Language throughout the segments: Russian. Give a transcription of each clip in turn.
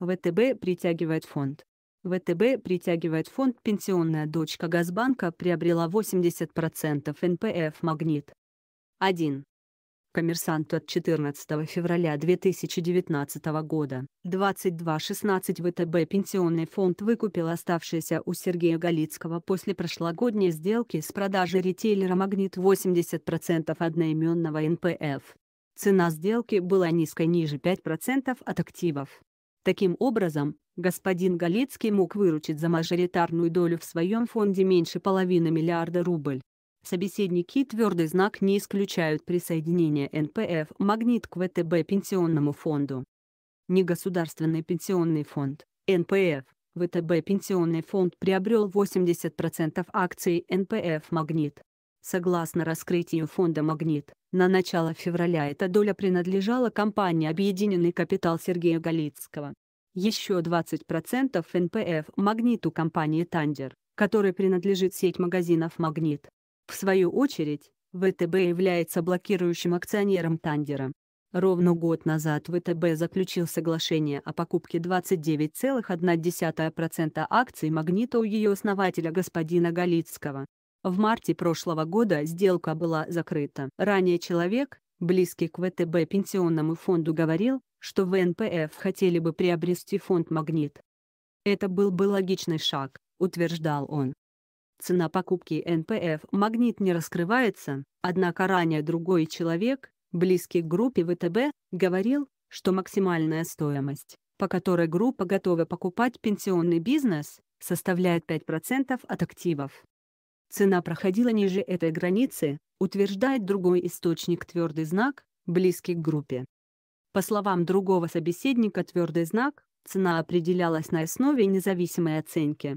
ВТБ притягивает фонд. ВТБ притягивает фонд «Пенсионная дочка Газбанка» приобрела 80% НПФ «Магнит». 1. Коммерсант от 14 февраля 2019 года 22.16 ВТБ пенсионный фонд выкупил оставшиеся у Сергея Галицкого после прошлогодней сделки с продажей ритейлера «Магнит» 80% одноименного НПФ. Цена сделки была низкой ниже 5% от активов. Таким образом, господин Галецкий мог выручить за мажоритарную долю в своем фонде меньше половины миллиарда рубль. Собеседники твердый знак не исключают присоединение НПФ «Магнит» к ВТБ пенсионному фонду. Негосударственный пенсионный фонд, НПФ, ВТБ пенсионный фонд приобрел 80% акций НПФ «Магнит». Согласно раскрытию фонда «Магнит», на начало февраля эта доля принадлежала компании «Объединенный капитал» Сергея Галицкого. Еще 20% НПФ «Магниту» компании «Тандер», которой принадлежит сеть магазинов «Магнит». В свою очередь, ВТБ является блокирующим акционером «Тандера». Ровно год назад ВТБ заключил соглашение о покупке 29,1% акций «Магнита» у ее основателя господина Галицкого. В марте прошлого года сделка была закрыта. Ранее человек, близкий к ВТБ пенсионному фонду, говорил, что в НПФ хотели бы приобрести фонд «Магнит». Это был бы логичный шаг, утверждал он. Цена покупки НПФ «Магнит» не раскрывается, однако ранее другой человек, близкий к группе ВТБ, говорил, что максимальная стоимость, по которой группа готова покупать пенсионный бизнес, составляет 5% от активов. Цена проходила ниже этой границы, утверждает другой источник твердый знак, близкий к группе. По словам другого собеседника твердый знак, цена определялась на основе независимой оценки.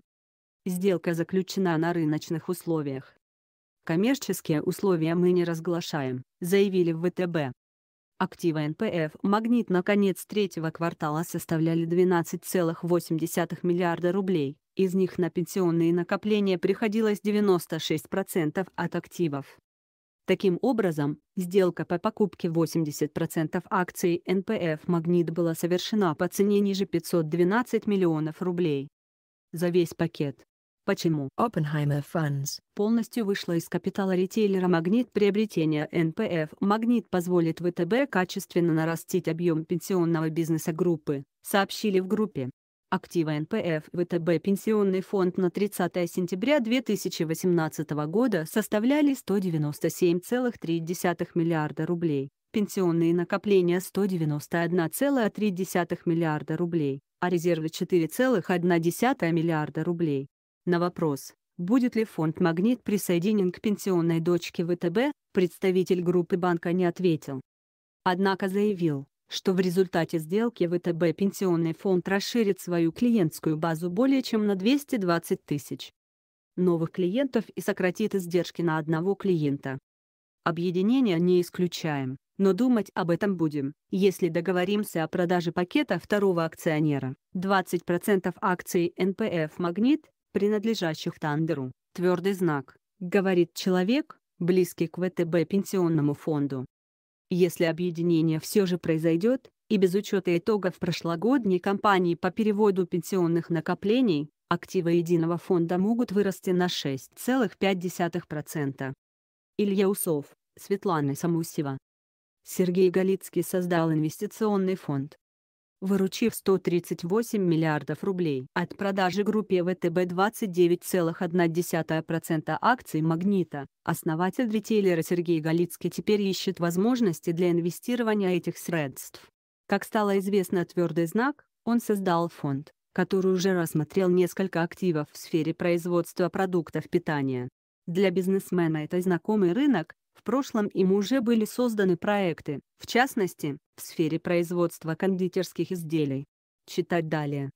Сделка заключена на рыночных условиях. Коммерческие условия мы не разглашаем, заявили в ВТБ. Активы НПФ «Магнит» на конец третьего квартала составляли 12,8 миллиарда рублей. Из них на пенсионные накопления приходилось 96% от активов. Таким образом, сделка по покупке 80% акций НПФ «Магнит» была совершена по цене ниже 512 миллионов рублей. За весь пакет Почему Oppenheimer Funds полностью вышла из капитала ритейлера «Магнит» приобретения НПФ «Магнит» позволит ВТБ качественно нарастить объем пенсионного бизнеса группы, сообщили в группе. Активы НПФ ВТБ Пенсионный фонд на 30 сентября 2018 года составляли 197,3 миллиарда рублей, пенсионные накопления 191,3 миллиарда рублей, а резервы 4,1 миллиарда рублей. На вопрос, будет ли фонд «Магнит» присоединен к пенсионной дочке ВТБ, представитель группы банка не ответил. Однако заявил, что в результате сделки ВТБ пенсионный фонд расширит свою клиентскую базу более чем на 220 тысяч новых клиентов и сократит издержки на одного клиента. Объединение не исключаем, но думать об этом будем, если договоримся о продаже пакета второго акционера, 20% акций НПФ «Магнит» принадлежащих тандеру, твердый знак, говорит человек, близкий к ВТБ пенсионному фонду. Если объединение все же произойдет, и без учета итогов прошлогодней кампании по переводу пенсионных накоплений, активы единого фонда могут вырасти на 6,5%. Илья Усов, Светлана Самусева. Сергей Галицкий создал инвестиционный фонд, выручив 138 миллиардов рублей. От продажи группе ВТБ 29,1% акций «Магнита», основатель ритейлера Сергей Галицкий теперь ищет возможности для инвестирования этих средств. Как стало известно твердый знак, он создал фонд, который уже рассмотрел несколько активов в сфере производства продуктов питания. Для бизнесмена это знакомый рынок, в прошлом им уже были созданы проекты, в частности, в сфере производства кондитерских изделий. Читать далее.